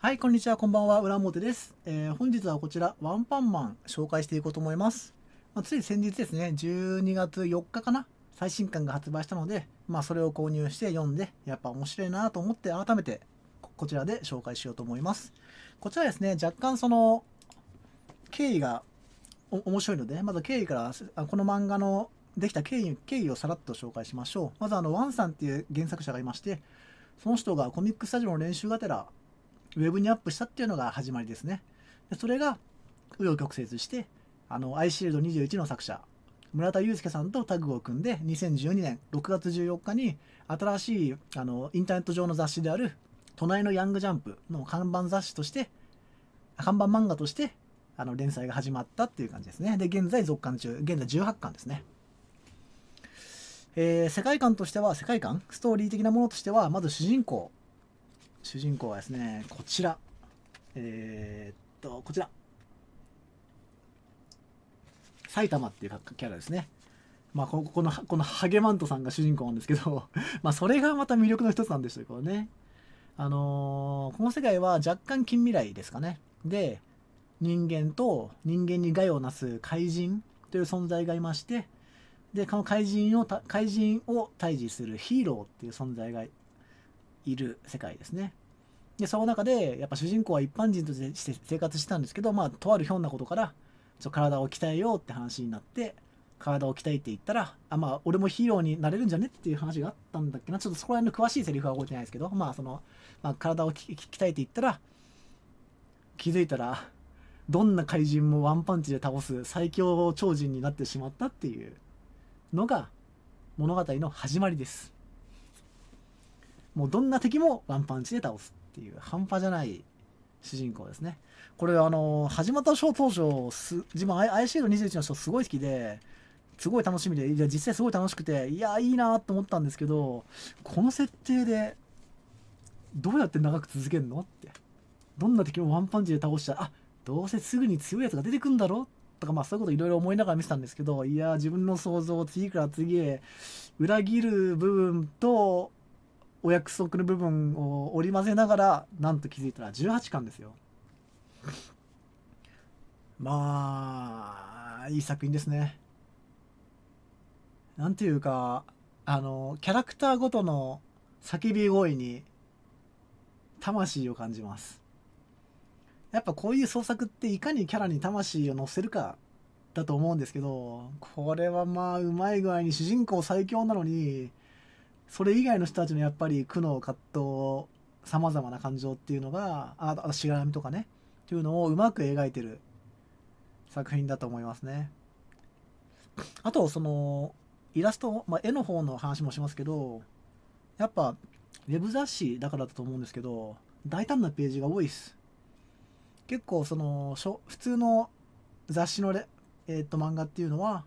はい、こんにちは、こんばんは、裏表です。えー、本日はこちら、ワンパンマン紹介していこうと思います。まあ、つい先日ですね、12月4日かな、最新刊が発売したので、まあ、それを購入して読んで、やっぱ面白いなと思って、改めてこちらで紹介しようと思います。こちらですね、若干その、経緯が面白いので、まず経緯から、この漫画のできた経緯経緯をさらっと紹介しましょう。まず、あの、ワンさんっていう原作者がいまして、その人がコミックスタジオの練習がてら、ウェブにアップしたっていうのが始まりですね。でそれが、紆余曲折して、あの、アイシールド21の作者、村田祐介さんとタッグを組んで、2012年6月14日に、新しい、あの、インターネット上の雑誌である、隣のヤングジャンプの看板雑誌として、看板漫画として、あの、連載が始まったっていう感じですね。で、現在続刊中、現在18巻ですね。えー、世界観としては、世界観ストーリー的なものとしては、まず主人公、主人公はですねこちらえー、っとこちら埼玉っていうキャラですねまあ、ここのこのハゲマントさんが主人公なんですけど まあそれがまた魅力の一つなんですよね。あのー、この世界は若干近未来ですかね。で人間と人間に害をなす怪人という存在がいましてでこの怪人を怪人を退治するヒーローっていう存在がいる世界ですね。でその中でやっぱ主人公は一般人として生活してたんですけどまあとあるひょんなことからちょ体を鍛えようって話になって体を鍛えていったらあまあ俺もヒーローになれるんじゃねっていう話があったんだっけなちょっとそこら辺の詳しいセリフは覚えてないですけどまあその、まあ、体を鍛えていったら気づいたらどんな怪人もワンパンチで倒す最強超人になってしまったっていうのが物語の始まりですもうどんな敵もワンパンチで倒すっていう半端じゃない主人公ですね。これあの始まった章当初す自分 IC の21の人すごい好きですごい楽しみでいや実際すごい楽しくていやいいなと思ったんですけどこの設定でどうやって長く続けるのってどんな敵もワンパンチで倒したらあどうせすぐに強いやつが出てくんだろとかまあそういうこといろいろ思いながら見てたんですけどいや自分の想像を次から次へ裏切る部分とお約束の部分を織り交ぜながらなんと気づいたら18巻ですよまあいい作品ですねなんていうかあのキャラクターごとの叫び声に魂を感じますやっぱこういう創作っていかにキャラに魂を乗せるかだと思うんですけどこれはまあうまい具合に主人公最強なのにそれ以外の人たちのやっぱり苦悩葛藤さまざまな感情っていうのがああしがらみとかねっていうのをうまく描いてる作品だと思いますね。あとそのイラスト、まあ、絵の方の話もしますけどやっぱウェブ雑誌だからだと思うんですけど大胆なページが多いです。結構その普通の雑誌のレ、えー、っと漫画っていうのは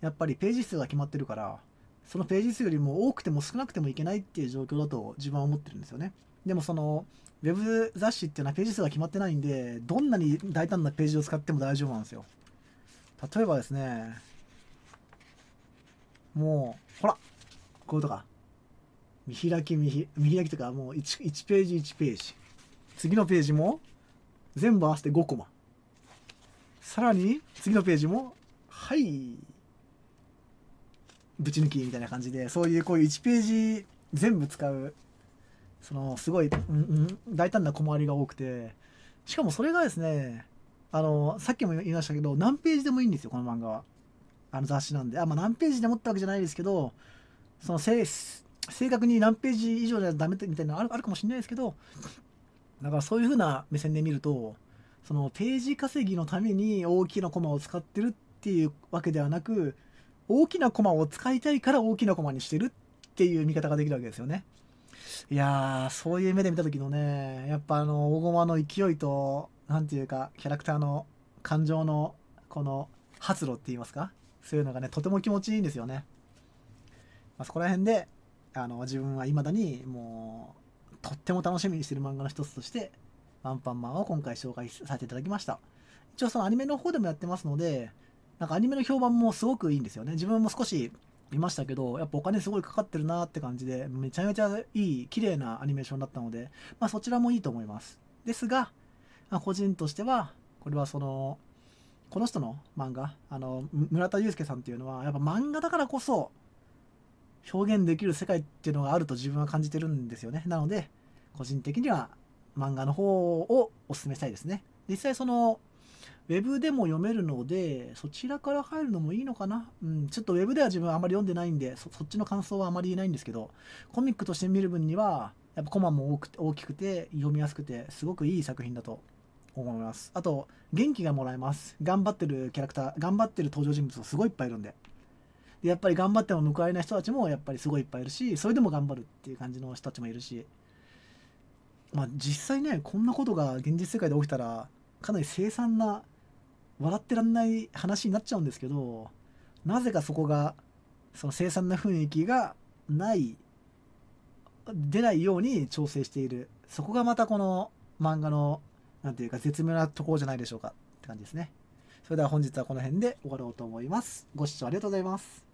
やっぱりページ数が決まってるからそのページ数よりも多くても少なくてもいけないっていう状況だと自分は思ってるんですよね。でもそのウェブ雑誌っていうのはページ数が決まってないんで、どんなに大胆なページを使っても大丈夫なんですよ。例えばですね、もう、ほらこういうとか。見開き見開きとかもう 1, 1ページ1ページ。次のページも全部合わせて5コマ。さらに次のページも、はい、ぶち抜きみたいな感じでそういうこういう1ページ全部使うそのすごい、うんうん、大胆な小回りが多くてしかもそれがですねあのさっきも言いましたけど何ページでもいいんですよこの漫画はあの雑誌なんであ、まあ、何ページでもってわけじゃないですけどその正確に何ページ以上じゃダメみたいなのあるあるかもしれないですけどだからそういう風な目線で見るとそのページ稼ぎのために大きなコマを使ってるっていうわけではなく大きな駒を使いたいから大きな駒にしてるっていう見方ができるわけですよね。いやー、そういう目で見た時のね、やっぱあの、大駒の勢いと、何て言うか、キャラクターの感情の、この、発露って言いますかそういうのがね、とても気持ちいいんですよね。まあ、そこら辺で、あの、自分は未だに、もう、とっても楽しみにしてる漫画の一つとして、アンパンマンを今回紹介させていただきました。一応そのアニメの方でもやってますので、なんかアニメの評判もすごくいいんですよね。自分も少し見ましたけど、やっぱお金すごいかかってるなって感じで、めちゃめちゃいい、綺麗なアニメーションだったので、まあそちらもいいと思います。ですが、まあ、個人としては、これはその、この人の漫画、あの、村田祐介さんっていうのは、やっぱ漫画だからこそ、表現できる世界っていうのがあると自分は感じてるんですよね。なので、個人的には漫画の方をお勧めしたいですね。実際そのウェブでも読めるので、そちらから入るのもいいのかな。うん、ちょっとウェブでは自分あまり読んでないんでそ、そっちの感想はあまり言えないんですけど、コミックとして見る分には、やっぱコマも多く大きくて、読みやすくて、すごくいい作品だと思います。あと、元気がもらえます。頑張ってるキャラクター、頑張ってる登場人物がすごいいっぱいいるんで。でやっぱり頑張っても報われない人たちもやっぱりすごいいっぱいいるし、それでも頑張るっていう感じの人たちもいるし、まあ実際ね、こんなことが現実世界で起きたら、かなり凄惨な笑ってらんない話になっちゃうんですけどなぜかそこがその凄惨な雰囲気がない出ないように調整しているそこがまたこの漫画の何て言うか絶妙なところじゃないでしょうかって感じですねそれでは本日はこの辺で終わろうと思いますご視聴ありがとうございます